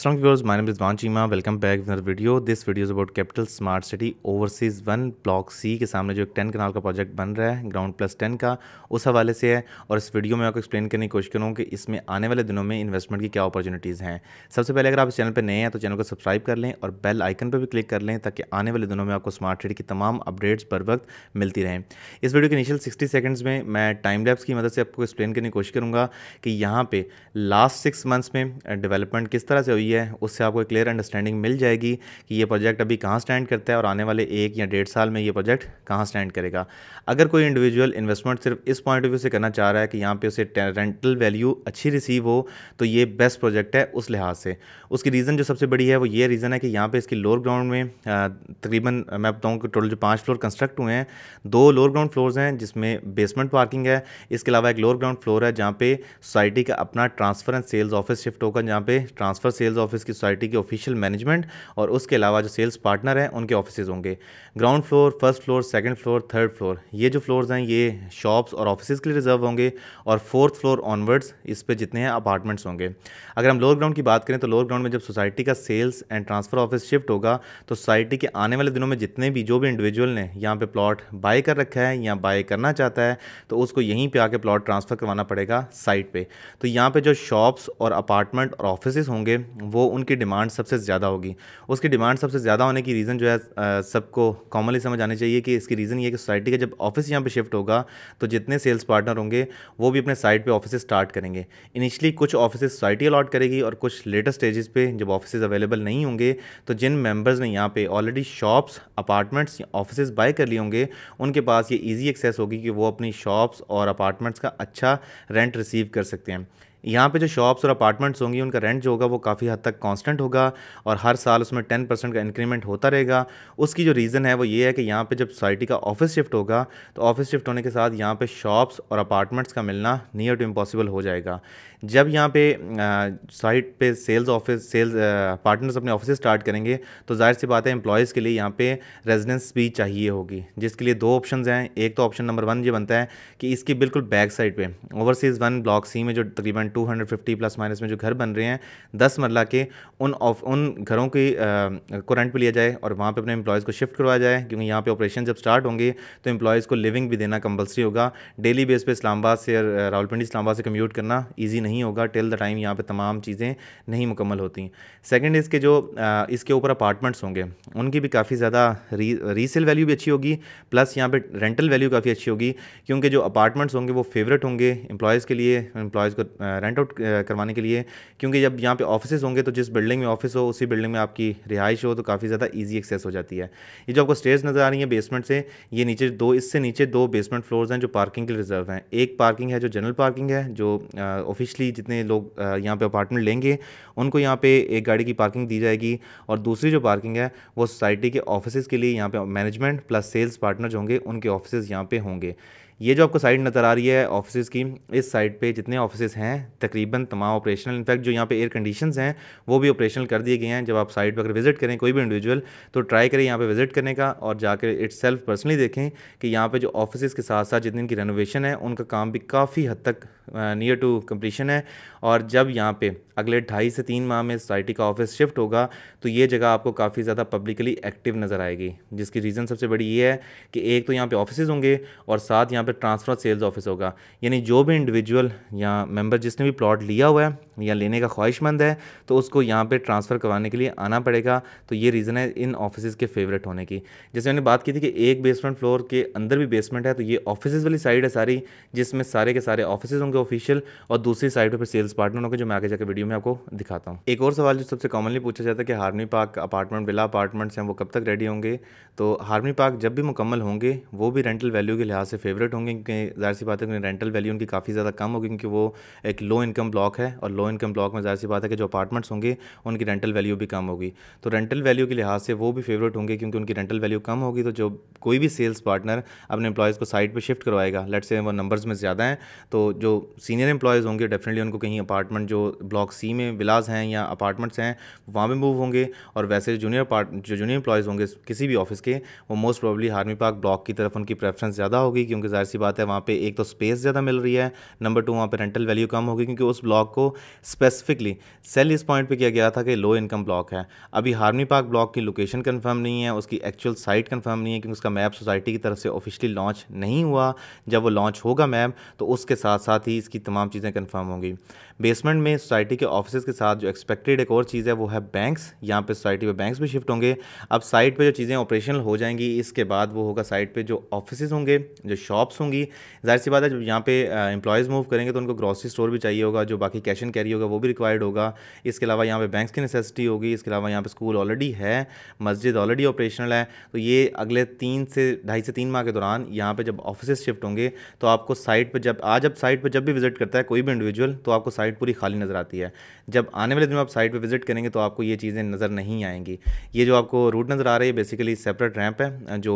Aslam viewers, my name Cheema welcome back Welcome back with another video. This video is about overseas one block C के सामने जो एक ten कनाल का project बन रहा है ग्राउंड प्लस टेन का उस हवाले से है और इस वीडियो में आपको एक्सप्लेन करने की कोशिश करूँ कि इसमें आने वाले दिनों में इन्वेस्टमेंट की क्या अपॉर्चुनिटीज़ हैं सबसे पहले अगर आप इस चैनल पर नए हैं तो चैनल को सब्सक्राइब कर लें और बेल आइकन पर भी क्लिक कर लें ताकि आने वाले दिनों में आपको स्मार्ट सिटी की तमाम अपडेट्स बर वक्त मिलती रहें इस वीडियो के इनिशियल सिक्सटी सेकेंड्स में मैं टाइम लैब्स की मदद से आपको एक्सप्लेन करने की कोशिश करूँगा कि यहाँ पर लास्ट सिक्स मंथ्स में डेवलपमेंट uh, किस तरह से हुई रही है उससे आपको एक क्लियर अंडरस्टैंडिंग मिल जाएगी कि ये प्रोजेक्ट अभी कहाँ स्टैंड करता है और आने वाले एक या डेढ़ साल में ये प्रोजेक्ट कहाँ स्टैंड करेगा अगर कोई इंडिविजुअल इन्वेस्टमेंट सिर्फ इस पॉइंट ऑफ व्यू से करना चाह रहा है कि यहाँ पर उसे रेंटल वैल्यू अच्छी रिसीव हो तो ये बेस्ट प्रोजेक्ट है उस लिहाज से उसकी रीज़न जो सबसे बड़ी है वो ये रीज़न है कि यहाँ पर इसकी लोअर ग्राउंड में तकरीबन मैं बताऊँ कि टोटल जो पाँच फ्लोर कंस्ट्रक्ट हुए हैं दो लोअर ग्राउंड फ्लोर्स हैं जिसमें बेसमेंट पार्किंग है इसके अलावा एक लोअर ग्राउंड फ्लोर है जहाँ पे सोसाइटी का अपना transfer and sales office shift होगा जहाँ पे ट्रांसफर सेल्स ऑफिस की सोसाइटी की ऑफिशियल मैनेजमेंट और उसके अलावा जो सेल्स पार्टनर हैं उनके ऑफिस होंगे ground floor first floor second floor third floor ये जो फ्लोर्स हैं ये शॉप्स और ऑफिस के लिए रिजर्व होंगे और फोर्थ फ्लोर ऑनवर्ड्स इस पर जितने हैं अपार्टमेंट्स होंगे अगर हम लोअर ग्राउंड की बात करें तो लोअर ग्राउंड में जब सोसाइटी का sales and transfer office shift होगा तो सोसाइटी के आने वाले दिनों में जितने भी जो भी इंडिविजुअल ने यहाँ पर प्लॉट बाय कर रखा है या बाय करना चाहता है तो उसको यहीं पर आके प्लॉट ट्रांसफ़र करवाना पड़ेगा साइट पर तो यहाँ पर जो शॉप्स और अपार्टमेंट और ऑफिस होंगे वो उनकी डिमांड सबसे ज़्यादा होगी उसकी डिमांड सबसे ज़्यादा होने की रीज़न जो है सबको कॉमनली समझ आनी चाहिए कि इसकी रीज़न ये है कि सोसाइटी का जब ऑफिस यहाँ पे शिफ्ट होगा तो जितने सेल्स पार्टनर होंगे वो भी अपने साइट पे ऑफिस स्टार्ट करेंगे इनिशियली कुछ ऑफिस सोसाइटी अलॉट करेगी और कुछ लेटर स्टेजेस पे जब ऑफिस अवेलेबल नहीं होंगे तो जिन मेम्बर्स ने यहाँ पर ऑलरेडी शॉप्स अपार्टमेंट्स या ऑफिस बाय कर लिए होंगे उनके पास ये ईजी एक्सेस होगी कि वो अपनी शॉप्स और अपार्टमेंट्स का अच्छा रेंट रिसीव कर सकते हैं यहाँ पे जो शॉप्स और अपार्टमेंट्स होंगी उनका रेंट जो होगा वो काफ़ी हद तक कांस्टेंट होगा और हर साल उसमें टेन परसेंट का इंक्रीमेंट होता रहेगा उसकी जो रीज़न है वो ये है कि यहाँ पे जब सोसाइटी का ऑफिस शिफ्ट होगा तो ऑफिस शिफ्ट होने के साथ यहाँ पे शॉप्स और अपार्टमेंट्स का मिलना नियर टू इम्पॉसिबल हो जाएगा जब यहाँ पे साइट पे सेल्स ऑफिस सेल्स पार्टनर्स अपने ऑफिस स्टार्ट करेंगे तो जाहिर सी बात है एम्प्लॉयज़ के लिए यहाँ पे रेजिडेंस भी चाहिए होगी जिसके लिए दो ऑप्शंस हैं एक तो ऑप्शन नंबर वन ये बनता है कि इसके बिल्कुल बैक साइड पर ओवरसीज़ वन ब्लॉक सी में जो तकरीबन हंड्रेड फिफ्टी प्लस माइनस में जो घर बन रहे हैं दस मरला के उन ऑफ उन घरों की को रेंट पर लिया जाए और वहाँ पर अपने एम्प्लॉयज़ को शिफ्ट करवाया जाए क्योंकि यहाँ पर ऑपरेशन जब स्टार्ट होंगे तो एम्प्लॉयज़ को लिविंग भी देना कंपलसरी होगा डेली बेस पर इस्लामाबाद से रावलपिंडी आबाद से कम्यूट करना ईजी नहीं होगा टिल द टाइम यहाँ पर तमाम चीज़ें नहीं मुकम्मल होती सेकेंड इसके जो इसके ऊपर अपार्टमेंट्स होंगे उनकी भी काफ़ी ज़्यादा री रीसेल वैल्यू भी अच्छी होगी प्लस यहाँ पे रेंटल वैल्यू काफ़ी अच्छी होगी क्योंकि जो अपार्टमेंट्स होंगे वो फेवरेट होंगे एम्प्लॉयज़ के लिए एम्प्लॉयज़ को रेंट आउट uh, करवाने के लिए क्योंकि जब यहाँ पे ऑफिस होंगे तो जिस बिल्डिंग में ऑफिस हो उसी बिल्डिंग में आपकी रिहाइश हो तो काफ़ी ज़्यादा ईजी एक्सेस हो जाती है ये जो आपको स्टेज नज़र आ रही है बेसमेंट से ये नीचे दो इससे नीचे दो बेसमेंट फ्लोर्स हैं जो पार्किंग के लिए रिजर्व हैं एक पार्किंग है जो जनरल पार्किंग है जो ऑफिशली uh, जितने लोग uh, यहाँ पर अपार्टमेंट लेंगे उनको यहाँ पर एक गाड़ी की पार्किंग दी जाएगी और दूसरी जो पार्किंग है वो सोसाइटी के ऑफिस के लिए यहाँ पर मैनेजमेंट प्लस सेल्स पार्टनर जो होंगे उनके ऑफिस यहाँ पर होंगे ये जो आपको साइड नज़र आ रही है ऑफिस की इस साइड पे जितने ऑफिस हैं तकरीबन तमाम ऑपरेशनल इनफैक्ट जो यहाँ पे एयर कंडीशन हैं वो भी ऑपरेशनल कर दिए गए हैं जब आप साइट पर अगर विजिट करें कोई भी इंडिविजुअल तो ट्राई करें यहाँ पे विजिट करने का और जाकर इट्स पर्सनली देखें कि यहाँ पर जो ऑफिस के साथ साथ जितनी इनकी रेनोवेशन है उनका काम भी काफ़ी हद तक नियर टू कंप्लीशन है और जब यहाँ पे अगले ढाई से तीन माह में सोसाइटी का ऑफिस शिफ्ट होगा तो ये जगह आपको काफ़ी ज़्यादा पब्लिकली एक्टिव नज़र आएगी जिसकी रीज़न सबसे बड़ी ये है कि एक तो यहाँ पे ऑफिस होंगे और साथ यहाँ पे ट्रांसफ़र सेल्स ऑफिस होगा यानी जो भी इंडिविजुअल या मेम्बर जिसने भी प्लॉट लिया हुआ है या लेने का ख्वाहिशमंद है तो उसको यहाँ पर ट्रांसफ़र करवाने के लिए आना पड़ेगा तो ये रीज़न है इन ऑफिस के फेवरेट होने की जैसे मैंने बात की थी कि एक बेसमेंट फ्लोर के अंदर भी बेसमेंट है तो ये ऑफिस वाली साइड है सारी जिसमें सारे के सारे ऑफिस होंगे ऑफिशियल और दूसरी साइड पर सेल्स पार्टनर होंगे जो मैं आगे जाकर वीडियो में आपको दिखाता हूँ एक और सवाल जो सबसे कॉमनली पूछा जाता है कि हार्मी पार्क अपार्टमेंट बिला अपार्टमेंट्स हैं वो कब तक रेडी होंगे तो हार्मी पार्क जब भी मुकम्मल होंगे वो भी रेंटल वैल्यू के लिहाज से फेवरेट होंगे क्योंकि जाहिर सी बात है रेंटल वैल्यू उनकी काफ़ी ज़्यादा कम होगी क्योंकि वो एक लो इनकम ब्लॉक है और लो इनकम ब्लॉक में जाहिर सी बात है कि जो अपार्टमेंट्स होंगे उनकी रेंटल वैल्यू भी कम होगी तो रेंटल वैल्यू के लिहाज से वो भी फेवरेट होंगे क्योंकि उनकी रेंटल वैल्यू कम होगी तो जो कोई भी सेल्स पार्टनर अपने एम्प्लॉयज़ को साइड पर शिफ्ट करवाएगा लेट से वो नंबर्स में ज़्यादा हैं तो जो सीनियर एम्प्लॉयज़ होंगे डेफिनेटली उनको कहीं अपार्टमेंट जो ब्लॉक सी में विलाज हैं या अपार्टमेंट्स हैं वहाँ पर मूव होंगे और वैसे जूनियर पार्ट जो जूनियर एम्प्लॉयज़ होंगे किसी भी ऑफिस के वो मोस्ट प्रॉब्ली हारमी पार्क ब्लॉक की तरफ उनकी प्रेफरेंस ज़्यादा होगी क्योंकि जाहिर सी बात है वहाँ पर एक तो स्पेस ज़्यादा मिल रही है नंबर टू वहाँ पर रेंटल वैल्यू कम होगी क्योंकि उस ब्लॉक को स्पेसिफिकली सेल इस पॉइंट पे किया गया था कि लो इनकम ब्लॉक है अभी हार्मी पार्क ब्लॉक की लोकेशन कंफर्म नहीं है उसकी एक्चुअल साइट कंफर्म नहीं है क्योंकि उसका मैप सोसाइटी की तरफ से ऑफिशियली लॉन्च नहीं हुआ जब वो लॉन्च होगा मैप तो उसके साथ साथ ही इसकी तमाम चीज़ें कन्फर्म होंगी बेसमेंट में सोसाइटी के ऑफिस के साथ जो एक्सपेक्टेड एक और चीज़ है वो है बैंक्स यहाँ पे सोसाइटी पे बैंक्स भी शिफ्ट होंगे अब साइट पे जो चीज़ें ऑपरेशनल हो जाएंगी इसके बाद वो होगा साइट पे जो ऑफिस होंगे जो शॉप्स होंगी जाहिर सी बात है जब यहाँ पे एम्प्लॉयज़ मूव करेंगे तो उनको ग्रॉसरी स्टोर भी चाहिए होगा जो बाकी कैश एंड कैरी होगा वो भी रिक्वायर्ड होगा इसके अलावा यहाँ पर बैंक्स की नेसेसिटी होगी इसके अलावा यहाँ पर स्कूल ऑलरेडी है मस्जिद ऑलरेडी ऑपरेशनल है तो ये अगले तीन से ढाई से तीन माह के दौरान यहाँ पर जब ऑफिस शिफ्ट होंगे तो आपको साइट पर जब आज अब साइट पर जब भी विजिट करता है कोई भी इंडिविजुअल तो आपको साइट साइट पूरी खाली नज़र आती है जब आने वाले दिन में आप साइट पे विजिट करेंगे तो आपको ये चीज़ें नज़र नहीं आएंगी ये जो आपको रूट नज़र आ रही है बेसिकली सेपरेट रैंप है जो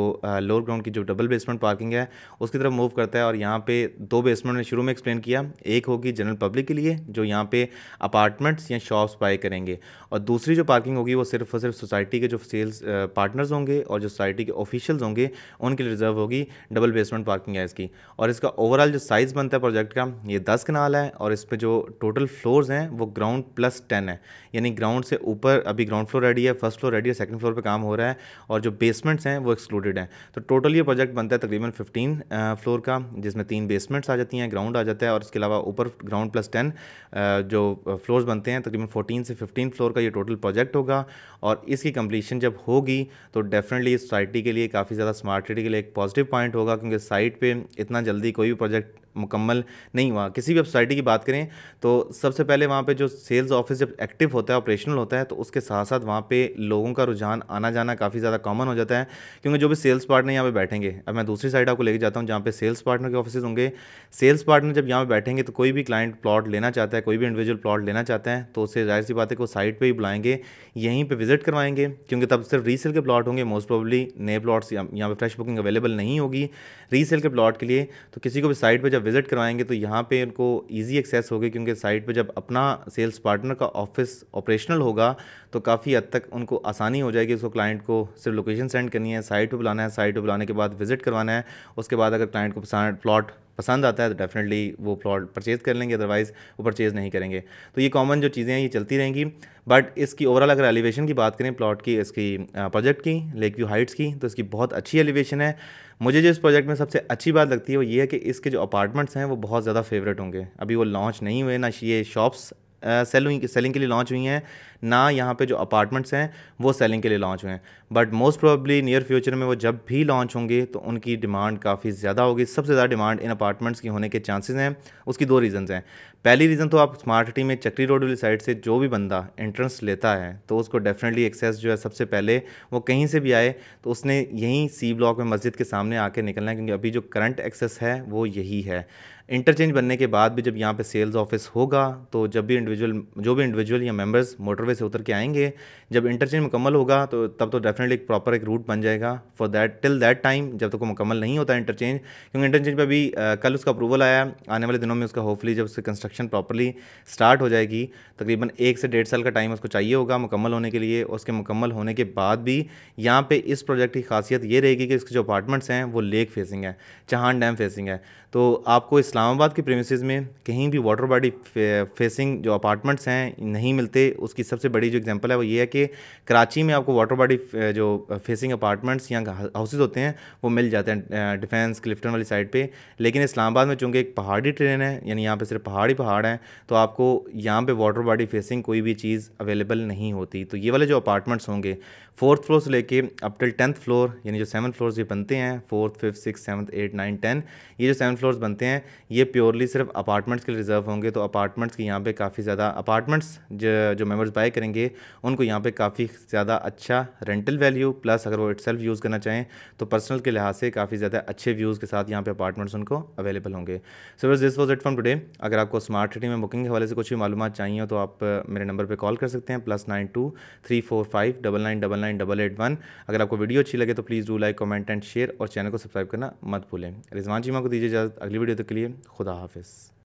लोअर ग्राउंड की जो डबल बेसमेंट पार्किंग है उसकी तरफ मूव करता है और यहाँ पर दो बेसमेंट ने शुरू में एक्सप्लेन किया एक होगी जनरल पब्लिक के लिए जो यहाँ पर अपार्टमेंट्स या शॉप्स बाई करेंगे और दूसरी जो पार्किंग होगी वो सिर्फ और सिर्फ सोसाइटी के जो सेल्स पार्टनर्स होंगे और जो सोसाइटी के ऑफिशियल्स होंगे उनके लिए रिजर्व होगी डबल बेसमेंट पार्किंग है इसकी और इसका ओवरऑल जो साइज़ बनता है प्रोजेक्ट का ये दस कनाल है और इस पर जो टोटल फ्लोर्स हैं वो ग्राउंड प्लस टेन है यानी ग्राउंड से ऊपर अभी ग्राउंड फ्लोर रेडी है फर्स्ट फ्लोर रेडी है सेकंड फ्लोर पे काम हो रहा है और जो बेसमेंट्स हैं वो एक्सक्लूडेड हैं तो टोटल ये प्रोजेक्ट बनता है तकरीबन फिफ्टीन फ्लोर का जिसमें तीन बेसमेंट्स आ जाती हैं ग्राउंड आ जाता है और इसके अलावा ऊपर ग्राउंड प्लस टेन जो फ्लोर्स बनते हैं तकरीबन फोर्टीन से फिफ्टीन फ्लोर का ये टोटल प्रोजेक्ट होगा और इसकी कंप्लीशन जब होगी तो डेफिनेटली सोसाइटी के लिए काफ़ी ज़्यादा स्मार्ट सिटी के लिए एक पॉजिटिव पॉइंट होगा क्योंकि साइट पर इतना जल्दी कोई भी प्रोजेक्ट मुकम्मल नहीं हुआ किसी भी सोसाइटी की बात करें तो सबसे पहले वहाँ पे जो सेल्स ऑफिस जब एक्टिव होता है ऑपरेशनल होता है तो उसके साथ साथ वहाँ पे लोगों का रुझान आना जाना काफ़ी ज़्यादा कॉमन हो जाता है क्योंकि जो भी सेल्स पार्टनर यहाँ पे बैठेंगे अब मैं दूसरी साइड आपको लेके जाता हूँ जहाँ पे सेल्स पार्टनर के ऑफिस होंगे सेल्स पार्टनर जब यहाँ पे बैठेंगे तो कोई भी क्लाइंट प्लॉट लेना चाहता है कोई भी इंडिविजुअल प्लॉट लेना चाहता है तो उससे जाहिर सी बात है कि वो साइट पर ही बुलाएंगे यहीं पर विजिट करवाएंगे क्योंकि तब सिर्फ रीसेल के प्लॉट होंगे मोस्ट प्रॉबली नए प्लॉट्स यहाँ पर फ्रेश बुकिंग अवेलेबल नहीं होगी रीसेल के प्लॉट के लिए तो किसी को भी साइट पर जब विज़िट करवाएंगे तो यहाँ पे उनको इजी एक्सेस होगी क्योंकि साइट पे जब अपना सेल्स पार्टनर का ऑफिस ऑपरेशनल होगा तो काफ़ी हद तक उनको आसानी हो जाएगी उसको क्लाइंट को सिर्फ लोकेशन सेंड करनी है साइट पर बुलाना है साइट पर बुलाने के बाद विज़िट करवाना है उसके बाद अगर क्लाइंट को प्लाट प्लॉट पसंद आता है तो डेफिनेटली वो प्लॉट परचेज़ कर लेंगे अदरवाइज़ वो परचेज़ नहीं करेंगे तो ये कॉमन जो चीज़ें हैं ये चलती रहेंगी बट इसकी ओवरऑल अगर एलिवेशन की बात करें प्लॉट की इसकी प्रोजेक्ट की लेक व्यू हाइट्स की तो इसकी बहुत अच्छी एलिवेशन है मुझे जो इस प्रोजेक्ट में सबसे अच्छी बात लगती है वो ये है कि इसके जो अपार्टमेंट्स हैं वो बहुत ज़्यादा फेवरेट होंगे अभी वो लॉन्च नहीं हुए ना ये शॉप्स सेलिंग सेलिंग के लिए लॉन्च हुई हैं ना यहाँ पे जो अपार्टमेंट्स हैं वो सेलिंग के लिए लॉन्च हुए हैं but most probably near future में वो जब भी लॉन्च होंगे तो उनकी डिमांड काफ़ी ज़्यादा होगी सबसे ज़्यादा डिमांड इन अपार्टमेंट्स की होने के चांसेस हैं उसकी दो रीज़न्स हैं पहली रीज़न तो आप स्मार्ट सिटी में चक्री रोड वाली साइड से जो भी बंदा एंट्रेंस लेता है तो उसको डेफिनेटली एक्सेस जो है सबसे पहले वो कहीं से भी आए तो उसने यहीं सी ब्लॉक में मस्जिद के सामने आके निकलना है क्योंकि अभी जो करंट एक्सेस है वो यही है इंटरचेंज बनने के बाद भी जब यहाँ पे सेल्स ऑफिस होगा तो जब भी इंडिविजुअल जो भी इंडिविजुअल या मेंबर्स मोटरवे वे से उतर के आएंगे जब इंटरचेंज मुकम्मल होगा तो तब तो डेफिनेटली एक प्रॉपर एक रूट बन जाएगा for that till that time जब तक तो मुकम्मल नहीं होता इंटरचेंज क्योंकि इंटरचेंज पर अभी कल उसका अप्रूवल आया आने वाले दिनों में उसका होपफुली जब उसकी कंस्ट्रक्शन प्रॉपरली स्टार्ट हो जाएगी तकरीबन एक से डेढ़ साल का टाइम उसको चाहिए होगा मुकम्मल होने के लिए उसके मुकम्मल होने के बाद भी यहाँ पर इस प्रोजेक्ट की खासियत ये रहेगी कि इसके जो अपार्टमेंट्स हैं वो लेक फेसिंग है चहान डैम फेसिंग है तो आपको इस्लामाबाद के प्रेमिस में कहीं भी वाटर बॉडी फेसिंग जो अपार्टमेंट्स हैं नहीं मिलते उसकी सबसे बड़ी जो एग्जांपल है वो ये है कि कराची में आपको वाटर बॉडी जो फेसिंग अपार्टमेंट्स या हाउसेज होते हैं वो मिल जाते हैं डिफेंस क्लिफ्टन वाली साइड पर लेकिन इस्लामाबाद में चूँकि एक पहाड़ी ट्रेन है यानी यहाँ पर सिर्फ पहाड़ी पहाड़ हैं तो आपको यहाँ पर वाटर बॉडी फेसिंग कोई भी चीज़ अवेलेबल नहीं होती तो ये वाले जो अपार्टमेंट्स होंगे फोर्थ फ्लोर से लेके अप टिल टेंथ फ्लोर यानी जो सेवन फ्लोर्स ये बनते हैं fourth fifth six seventh eight nine ten ये जो सेवन फ्लोर्स बनते हैं ये प्योरली सिर्फ अपार्टमेंट्स के लिए रिजर्व होंगे तो अपार्टमेंट्स के यहाँ पे काफ़ी ज़्यादा अपार्टमेंट्स जो, जो मेम्बर्स बाय बाय करेंगे उनको यहाँ पे काफ़ी ज़्यादा अच्छा रेंटल वैल्यू प्लस अगर वो इट यूज़ करना चाहें तो पर्सनल के लिहाज से काफ़ी ज़्यादा अच्छे व्यूज़ के साथ यहाँ पे अपार्टमेंट्स उनको अवेलेबल होंगे सो बस this was it from today अगर आपको स्मार्ट सिटी में बुकिंग के हवाले से कुछ भी मालूम चाहिए तो आप मेरे नंबर पर कॉल कर सकते हैं plus nine two three four five double nine double nine double eight one अगर आपको वीडियो अच्छी लगे तो please do like comment and share और चैनल को सब्सक्राइब करना मत भूलें रिजवान चीमा को दीजिए इजाज़त अगली वीडियो तक के लिए खुदा हाफिज़